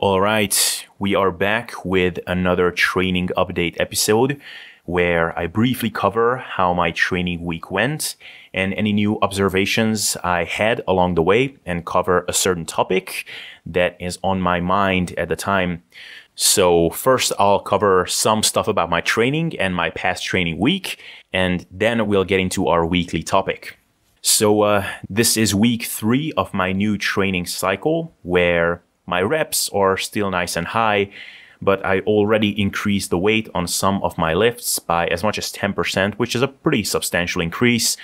All right, we are back with another training update episode where I briefly cover how my training week went and any new observations I had along the way and cover a certain topic that is on my mind at the time. So, first, I'll cover some stuff about my training and my past training week, and then we'll get into our weekly topic. So, uh, this is week three of my new training cycle where my reps are still nice and high, but I already increased the weight on some of my lifts by as much as 10%, which is a pretty substantial increase.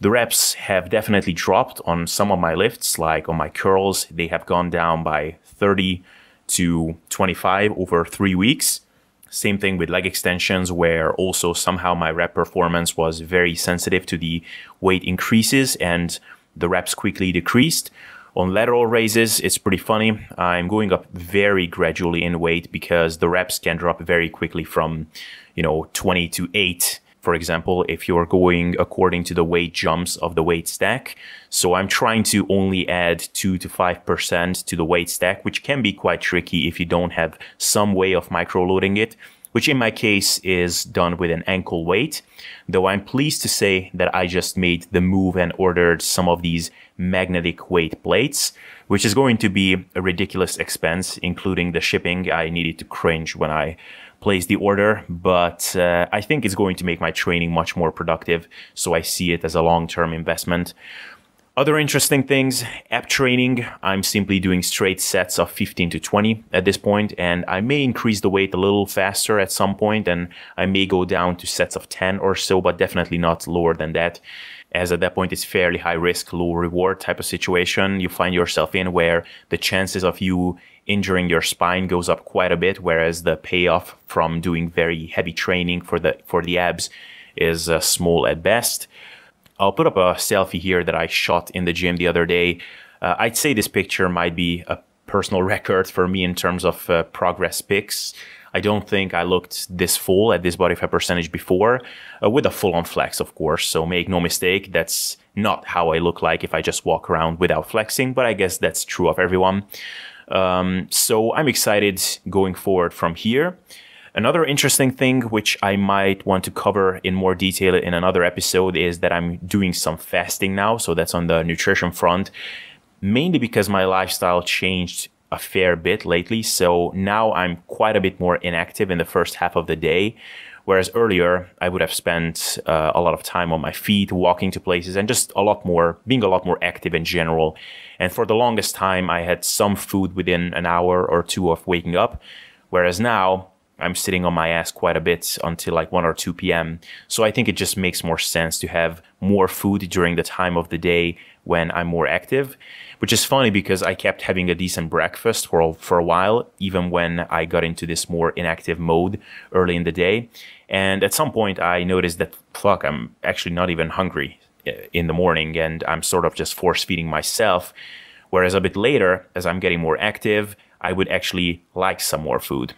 The reps have definitely dropped on some of my lifts, like on my curls, they have gone down by 30 to 25 over three weeks. Same thing with leg extensions, where also somehow my rep performance was very sensitive to the weight increases and the reps quickly decreased. On lateral raises, it's pretty funny. I'm going up very gradually in weight because the reps can drop very quickly from, you know, 20 to 8 for example, if you're going according to the weight jumps of the weight stack. So I'm trying to only add 2 to 5% to the weight stack, which can be quite tricky if you don't have some way of micro loading it which in my case is done with an ankle weight. Though I'm pleased to say that I just made the move and ordered some of these magnetic weight plates, which is going to be a ridiculous expense, including the shipping. I needed to cringe when I placed the order, but uh, I think it's going to make my training much more productive. So I see it as a long-term investment. Other interesting things, app training, I'm simply doing straight sets of 15 to 20 at this point, and I may increase the weight a little faster at some point, and I may go down to sets of 10 or so, but definitely not lower than that as at that point it's fairly high risk, low reward type of situation you find yourself in where the chances of you injuring your spine goes up quite a bit, whereas the payoff from doing very heavy training for the for the abs is uh, small at best. I'll put up a selfie here that I shot in the gym the other day. Uh, I'd say this picture might be a personal record for me in terms of uh, progress pics. I don't think I looked this full at this body fat percentage before, uh, with a full on flex, of course. So make no mistake, that's not how I look like if I just walk around without flexing, but I guess that's true of everyone. Um, so I'm excited going forward from here. Another interesting thing, which I might want to cover in more detail in another episode, is that I'm doing some fasting now. So that's on the nutrition front, mainly because my lifestyle changed a fair bit lately. So now I'm quite a bit more inactive in the first half of the day. Whereas earlier, I would have spent uh, a lot of time on my feet, walking to places, and just a lot more, being a lot more active in general. And for the longest time, I had some food within an hour or two of waking up. Whereas now, I'm sitting on my ass quite a bit until like 1 or 2 p.m. So I think it just makes more sense to have more food during the time of the day when I'm more active, which is funny because I kept having a decent breakfast for, for a while, even when I got into this more inactive mode early in the day. And at some point, I noticed that, fuck, I'm actually not even hungry eh, in the morning and I'm sort of just force feeding myself. Whereas a bit later, as I'm getting more active, I would actually like some more food.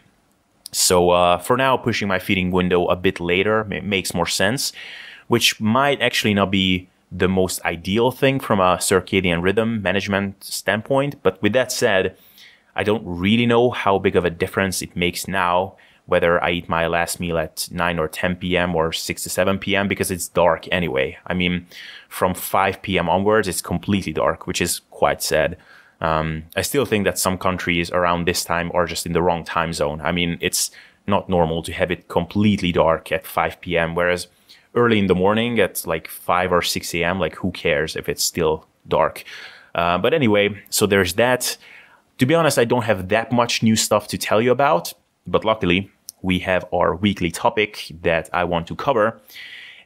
So uh, for now, pushing my feeding window a bit later makes more sense, which might actually not be the most ideal thing from a circadian rhythm management standpoint. But with that said, I don't really know how big of a difference it makes now whether I eat my last meal at 9 or 10 p.m. or 6 to 7 p.m. because it's dark anyway. I mean, from 5 p.m. onwards, it's completely dark, which is quite sad. Um, I still think that some countries around this time are just in the wrong time zone. I mean, it's not normal to have it completely dark at 5 p.m., whereas early in the morning at like 5 or 6 a.m., like who cares if it's still dark? Uh, but anyway, so there's that. To be honest, I don't have that much new stuff to tell you about, but luckily, we have our weekly topic that I want to cover.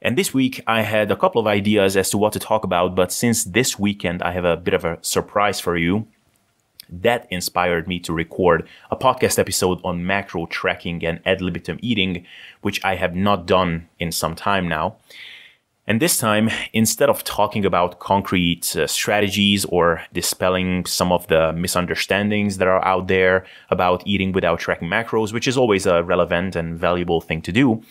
And this week I had a couple of ideas as to what to talk about, but since this weekend I have a bit of a surprise for you, that inspired me to record a podcast episode on macro tracking and ad libitum eating, which I have not done in some time now. And this time, instead of talking about concrete uh, strategies or dispelling some of the misunderstandings that are out there about eating without tracking macros, which is always a relevant and valuable thing to do,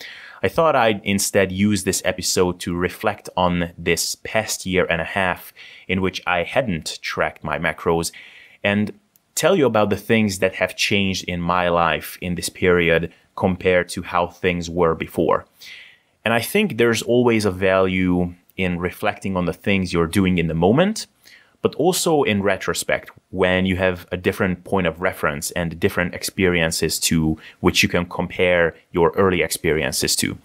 I thought I'd instead use this episode to reflect on this past year and a half in which I hadn't tracked my macros and tell you about the things that have changed in my life in this period compared to how things were before. And I think there's always a value in reflecting on the things you're doing in the moment but also in retrospect when you have a different point of reference and different experiences to which you can compare your early experiences to.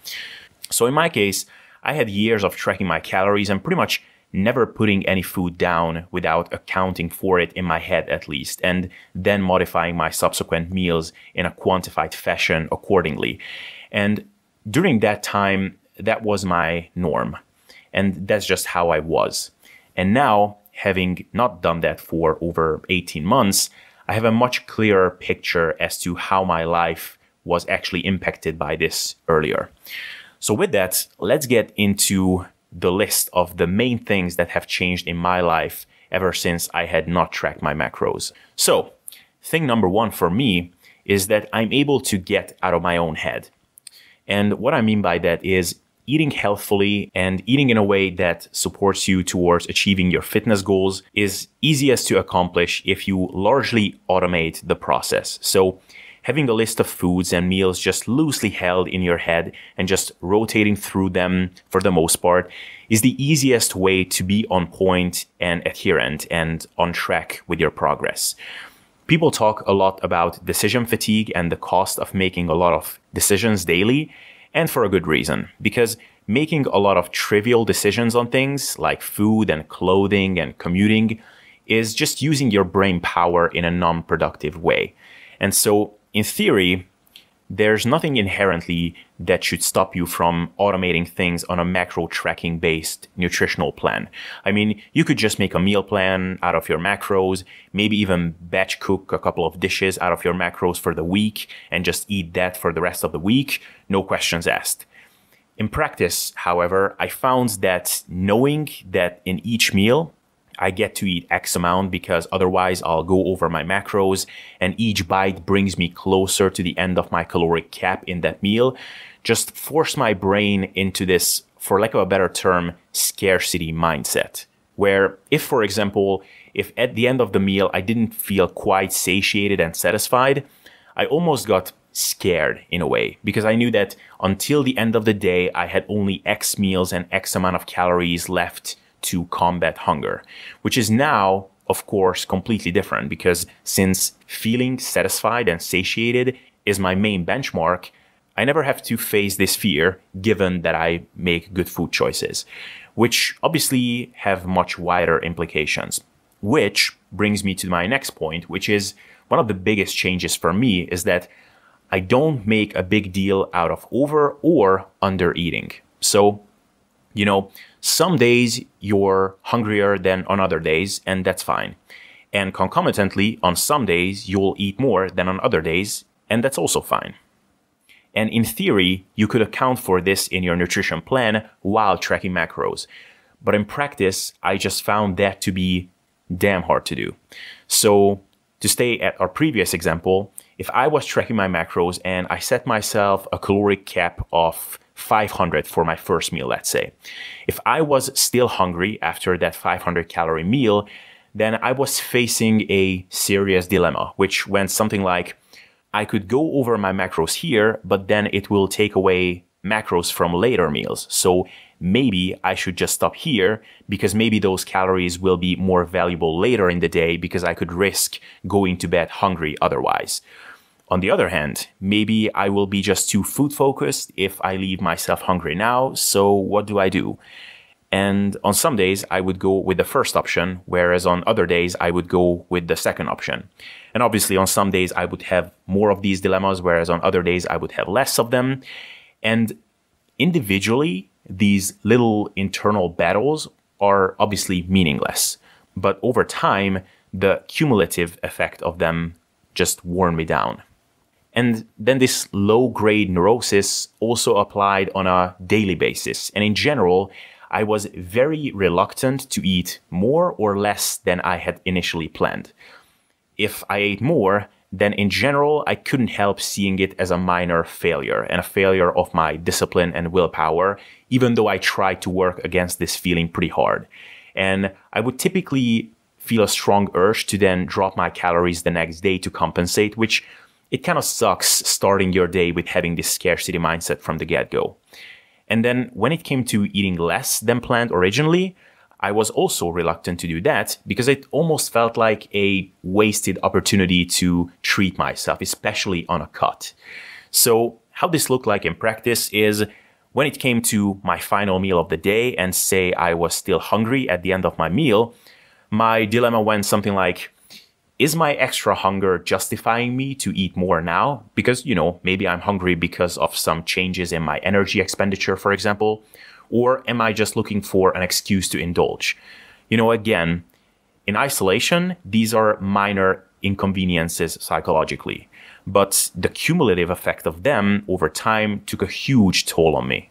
So in my case, I had years of tracking my calories and pretty much never putting any food down without accounting for it in my head at least, and then modifying my subsequent meals in a quantified fashion accordingly. And during that time, that was my norm. And that's just how I was. And now having not done that for over 18 months, I have a much clearer picture as to how my life was actually impacted by this earlier. So, with that, let's get into the list of the main things that have changed in my life ever since I had not tracked my macros. So, thing number one for me is that I'm able to get out of my own head. And what I mean by that is eating healthfully and eating in a way that supports you towards achieving your fitness goals is easiest to accomplish if you largely automate the process. So having a list of foods and meals just loosely held in your head and just rotating through them for the most part is the easiest way to be on point and adherent and on track with your progress. People talk a lot about decision fatigue and the cost of making a lot of decisions daily. And for a good reason, because making a lot of trivial decisions on things like food and clothing and commuting is just using your brain power in a non productive way. And so, in theory, there's nothing inherently that should stop you from automating things on a macro tracking based nutritional plan. I mean, you could just make a meal plan out of your macros, maybe even batch cook a couple of dishes out of your macros for the week and just eat that for the rest of the week, no questions asked. In practice, however, I found that knowing that in each meal I get to eat X amount because otherwise I'll go over my macros and each bite brings me closer to the end of my caloric cap in that meal. Just force my brain into this, for lack of a better term, scarcity mindset. Where if, for example, if at the end of the meal I didn't feel quite satiated and satisfied, I almost got scared in a way because I knew that until the end of the day, I had only X meals and X amount of calories left to combat hunger, which is now, of course, completely different because since feeling satisfied and satiated is my main benchmark, I never have to face this fear given that I make good food choices, which obviously have much wider implications. Which brings me to my next point, which is one of the biggest changes for me is that I don't make a big deal out of over or under eating. So, you know, some days you're hungrier than on other days, and that's fine. And concomitantly, on some days you'll eat more than on other days, and that's also fine. And in theory, you could account for this in your nutrition plan while tracking macros. But in practice, I just found that to be damn hard to do. So, to stay at our previous example, if I was tracking my macros and I set myself a caloric cap of 500 for my first meal, let's say. If I was still hungry after that 500 calorie meal, then I was facing a serious dilemma, which went something like I could go over my macros here, but then it will take away macros from later meals. So maybe I should just stop here because maybe those calories will be more valuable later in the day because I could risk going to bed hungry otherwise. On the other hand, maybe I will be just too food focused if I leave myself hungry now, so what do I do? And on some days, I would go with the first option, whereas on other days, I would go with the second option. And obviously, on some days, I would have more of these dilemmas, whereas on other days, I would have less of them. And individually, these little internal battles are obviously meaningless. But over time, the cumulative effect of them just worn me down. And then this low grade neurosis also applied on a daily basis. And in general, I was very reluctant to eat more or less than I had initially planned. If I ate more, then in general, I couldn't help seeing it as a minor failure and a failure of my discipline and willpower, even though I tried to work against this feeling pretty hard. And I would typically feel a strong urge to then drop my calories the next day to compensate, which it kind of sucks starting your day with having this scarcity mindset from the get go. And then when it came to eating less than planned originally, I was also reluctant to do that because it almost felt like a wasted opportunity to treat myself, especially on a cut. So, how this looked like in practice is when it came to my final meal of the day and say I was still hungry at the end of my meal, my dilemma went something like is my extra hunger justifying me to eat more now? Because, you know, maybe I'm hungry because of some changes in my energy expenditure, for example. Or am I just looking for an excuse to indulge? You know, again, in isolation, these are minor inconveniences psychologically. But the cumulative effect of them over time took a huge toll on me.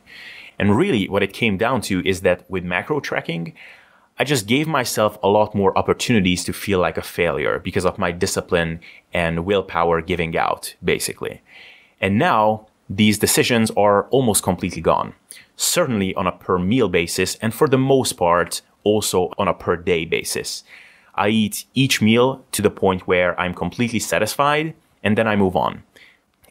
And really, what it came down to is that with macro tracking, I just gave myself a lot more opportunities to feel like a failure because of my discipline and willpower giving out, basically. And now these decisions are almost completely gone, certainly on a per meal basis, and for the most part, also on a per day basis. I eat each meal to the point where I'm completely satisfied, and then I move on.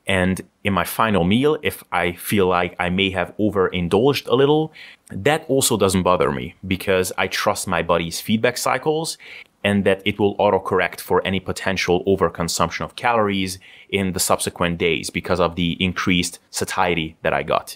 And in my final meal, if I feel like I may have overindulged a little, that also doesn't bother me because I trust my body's feedback cycles and that it will autocorrect for any potential overconsumption of calories in the subsequent days because of the increased satiety that I got.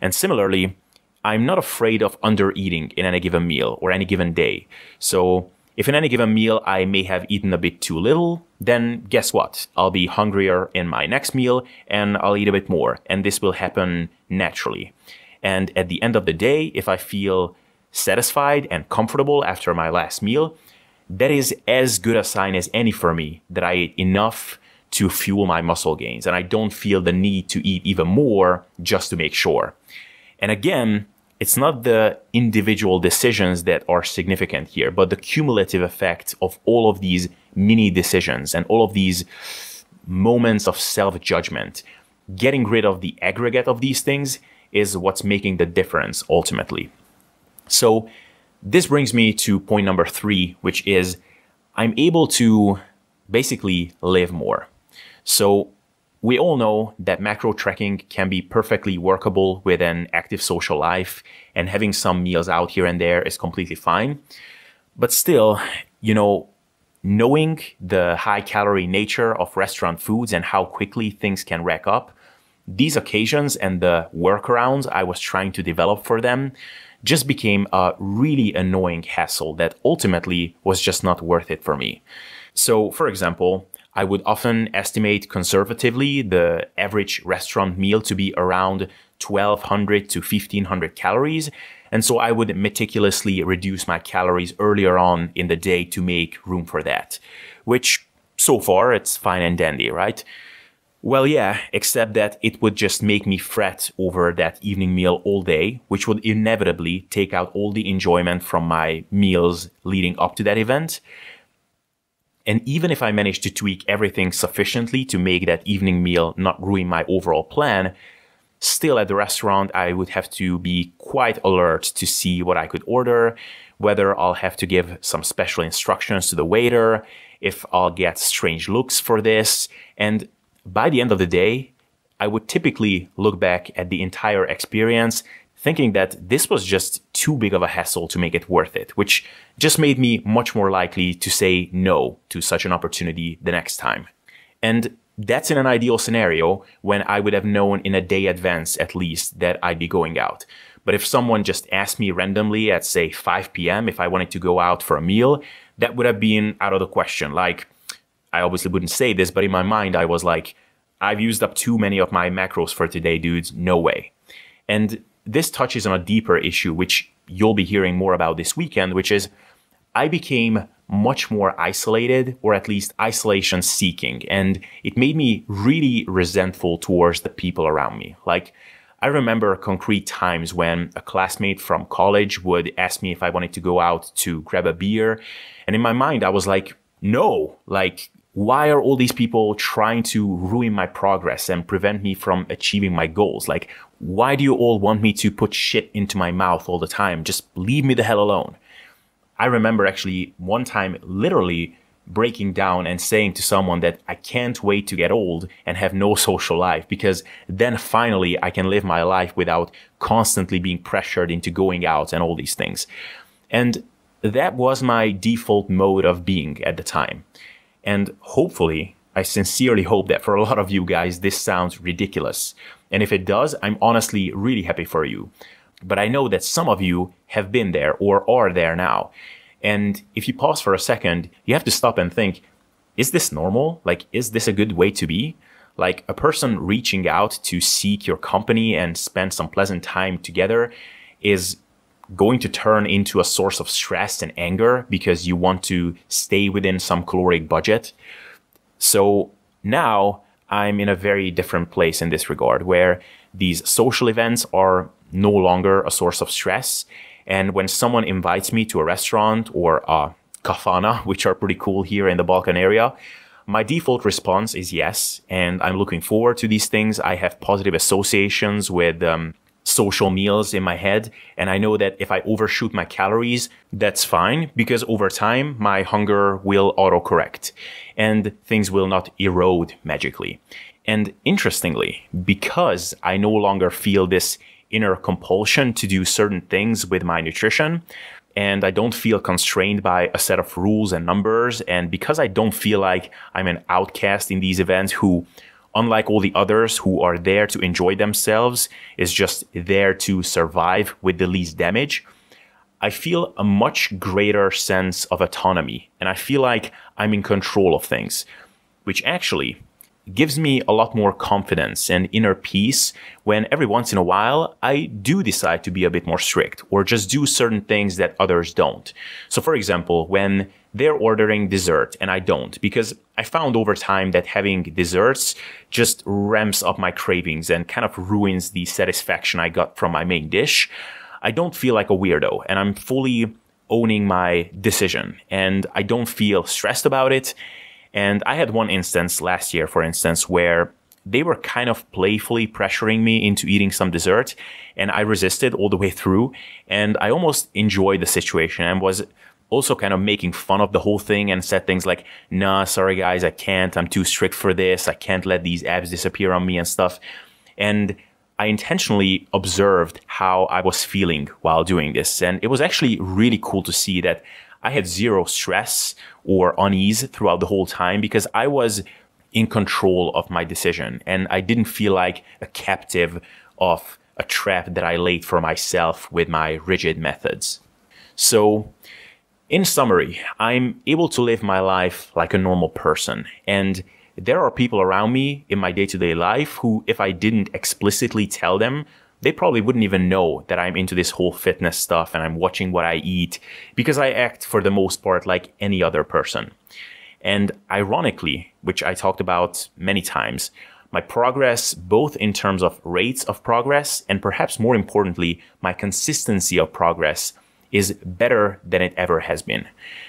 And similarly, I'm not afraid of undereating in any given meal or any given day. So if in any given meal I may have eaten a bit too little, then guess what? I'll be hungrier in my next meal and I'll eat a bit more. And this will happen naturally. And at the end of the day, if I feel satisfied and comfortable after my last meal, that is as good a sign as any for me that I ate enough to fuel my muscle gains and I don't feel the need to eat even more just to make sure. And again, it's not the individual decisions that are significant here, but the cumulative effect of all of these mini decisions and all of these moments of self judgment. Getting rid of the aggregate of these things is what's making the difference ultimately. So, this brings me to point number three, which is I'm able to basically live more. So, we all know that macro tracking can be perfectly workable with an active social life, and having some meals out here and there is completely fine. But still, you know, knowing the high calorie nature of restaurant foods and how quickly things can rack up, these occasions and the workarounds I was trying to develop for them just became a really annoying hassle that ultimately was just not worth it for me. So, for example, I would often estimate conservatively the average restaurant meal to be around 1200 to 1500 calories. And so I would meticulously reduce my calories earlier on in the day to make room for that, which so far it's fine and dandy, right? Well, yeah, except that it would just make me fret over that evening meal all day, which would inevitably take out all the enjoyment from my meals leading up to that event. And even if I manage to tweak everything sufficiently to make that evening meal not ruin my overall plan, still at the restaurant, I would have to be quite alert to see what I could order, whether I'll have to give some special instructions to the waiter, if I'll get strange looks for this. And by the end of the day, I would typically look back at the entire experience thinking that this was just too big of a hassle to make it worth it, which just made me much more likely to say no to such an opportunity the next time. And that's in an ideal scenario when I would have known in a day advance at least that I'd be going out. But if someone just asked me randomly at say 5 p.m. if I wanted to go out for a meal, that would have been out of the question. Like, I obviously wouldn't say this, but in my mind, I was like, I've used up too many of my macros for today, dudes. No way. And this touches on a deeper issue, which you'll be hearing more about this weekend, which is I became much more isolated, or at least isolation seeking. And it made me really resentful towards the people around me. Like, I remember concrete times when a classmate from college would ask me if I wanted to go out to grab a beer. And in my mind, I was like, no, like, why are all these people trying to ruin my progress and prevent me from achieving my goals? Like, why do you all want me to put shit into my mouth all the time? Just leave me the hell alone. I remember actually one time literally breaking down and saying to someone that I can't wait to get old and have no social life because then finally I can live my life without constantly being pressured into going out and all these things. And that was my default mode of being at the time. And hopefully, I sincerely hope that for a lot of you guys, this sounds ridiculous. And if it does, I'm honestly really happy for you. But I know that some of you have been there or are there now. And if you pause for a second, you have to stop and think, is this normal? Like, is this a good way to be? Like a person reaching out to seek your company and spend some pleasant time together is going to turn into a source of stress and anger because you want to stay within some caloric budget. So now I'm in a very different place in this regard where these social events are no longer a source of stress. And when someone invites me to a restaurant or a kafana, which are pretty cool here in the Balkan area, my default response is yes. And I'm looking forward to these things. I have positive associations with um, social meals in my head. And I know that if I overshoot my calories, that's fine because over time, my hunger will autocorrect and things will not erode magically. And interestingly, because I no longer feel this inner compulsion to do certain things with my nutrition, and I don't feel constrained by a set of rules and numbers. And because I don't feel like I'm an outcast in these events who unlike all the others who are there to enjoy themselves, is just there to survive with the least damage, I feel a much greater sense of autonomy. And I feel like I'm in control of things, which actually gives me a lot more confidence and inner peace when every once in a while I do decide to be a bit more strict or just do certain things that others don't. So, for example, when they're ordering dessert and I don't because I found over time that having desserts just ramps up my cravings and kind of ruins the satisfaction I got from my main dish. I don't feel like a weirdo and I'm fully owning my decision and I don't feel stressed about it and I had one instance last year, for instance, where they were kind of playfully pressuring me into eating some dessert and I resisted all the way through and I almost enjoyed the situation and was also kind of making fun of the whole thing and said things like, nah, sorry guys, I can't. I'm too strict for this. I can't let these abs disappear on me and stuff. And I intentionally observed how I was feeling while doing this. And it was actually really cool to see that I had zero stress or unease throughout the whole time because I was in control of my decision and I didn't feel like a captive of a trap that I laid for myself with my rigid methods. So, in summary, I'm able to live my life like a normal person. And there are people around me in my day to day life who, if I didn't explicitly tell them they probably wouldn't even know that I'm into this whole fitness stuff and I'm watching what I eat because I act for the most part like any other person. And ironically, which I talked about many times, my progress, both in terms of rates of progress and perhaps more importantly, my consistency of progress, is better than it ever has been,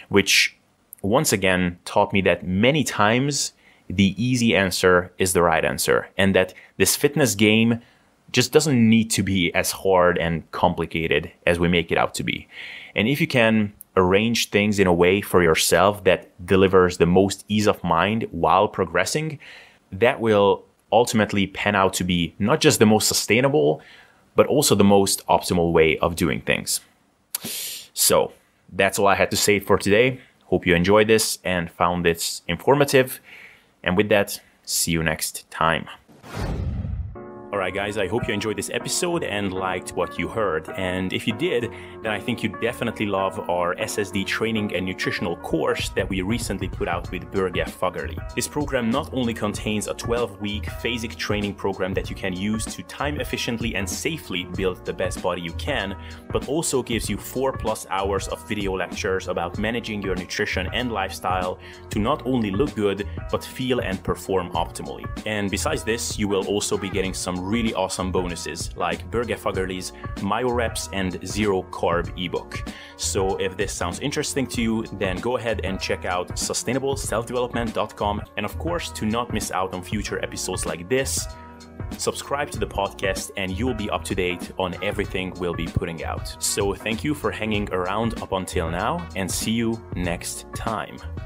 which once again taught me that many times the easy answer is the right answer and that this fitness game just doesn't need to be as hard and complicated as we make it out to be. And if you can arrange things in a way for yourself that delivers the most ease of mind while progressing, that will ultimately pan out to be not just the most sustainable, but also the most optimal way of doing things. So that's all I had to say for today. Hope you enjoyed this and found this informative. And with that, see you next time. Alright, guys, I hope you enjoyed this episode and liked what you heard. And if you did, then I think you definitely love our SSD training and nutritional course that we recently put out with Berge Fuggerly. This program not only contains a 12 week phasic training program that you can use to time efficiently and safely build the best body you can, but also gives you four plus hours of video lectures about managing your nutrition and lifestyle to not only look good, but feel and perform optimally. And besides this, you will also be getting some really awesome bonuses like Burger Fagerli's Myo Reps and Zero Carb ebook. So if this sounds interesting to you, then go ahead and check out sustainableselfdevelopment.com. And of course, to not miss out on future episodes like this, subscribe to the podcast and you'll be up to date on everything we'll be putting out. So thank you for hanging around up until now and see you next time.